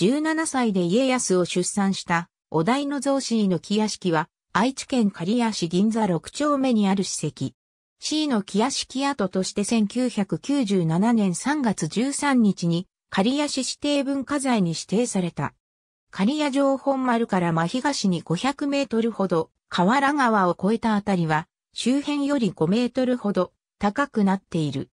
17歳で家康を出産した、お台の造椎の木屋敷は、愛知県刈谷市銀座6丁目にある史跡。市の木屋敷跡として1997年3月13日に、刈谷市指定文化財に指定された。刈谷城本丸から真東に500メートルほど、河原川を越えたあたりは、周辺より5メートルほど高くなっている。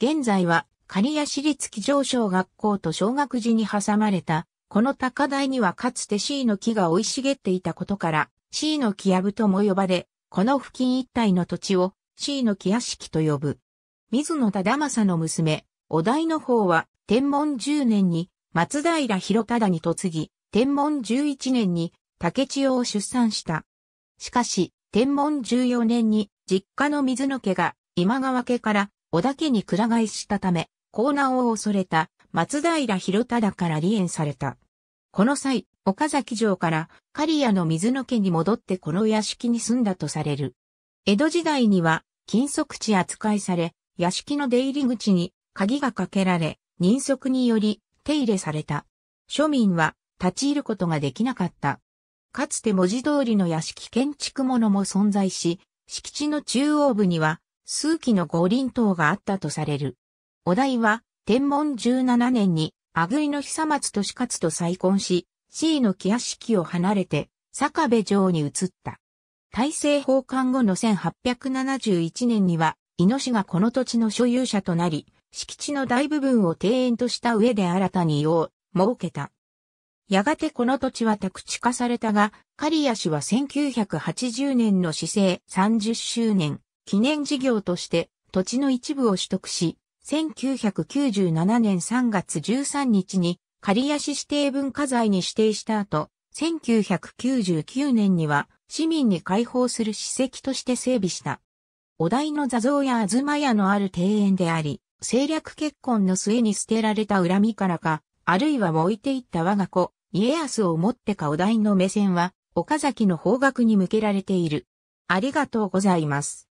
現在は刈谷市立木上小学校と小学寺に挟まれた、この高台にはかつて C の木が生い茂っていたことから、C の木やぶとも呼ばれ、この付近一帯の土地を C の木屋敷と呼ぶ。水野忠政の娘、お題の方は、天文10年に松平広忠に嫁ぎ、天文11年に竹千代を出産した。しかし、天文14年に実家の水野家が今川家から小田家にく返替えしたため、ナーを恐れた松平広忠から離縁された。この際、岡崎城から刈谷の水野家に戻ってこの屋敷に住んだとされる。江戸時代には、金足地扱いされ、屋敷の出入り口に鍵がかけられ、人足により手入れされた。庶民は立ち入ることができなかった。かつて文字通りの屋敷建築物も存在し、敷地の中央部には数基の五輪塔があったとされる。お題は、天文17年に、阿ぐ井の久松利勝と再婚し、C の木屋敷を離れて、坂部城に移った。大政奉還後の1871年には、猪がこの土地の所有者となり、敷地の大部分を庭園とした上で新たに用を設けた。やがてこの土地は宅地化されたが、刈谷氏は1980年の市政30周年記念事業として土地の一部を取得し、1997年3月13日に仮足市指定文化財に指定した後、1999年には市民に開放する史跡として整備した。お題の座像や東屋のある庭園であり、政略結婚の末に捨てられた恨みからか、あるいは置いていった我が子、家康をもってかお題の目線は、岡崎の方角に向けられている。ありがとうございます。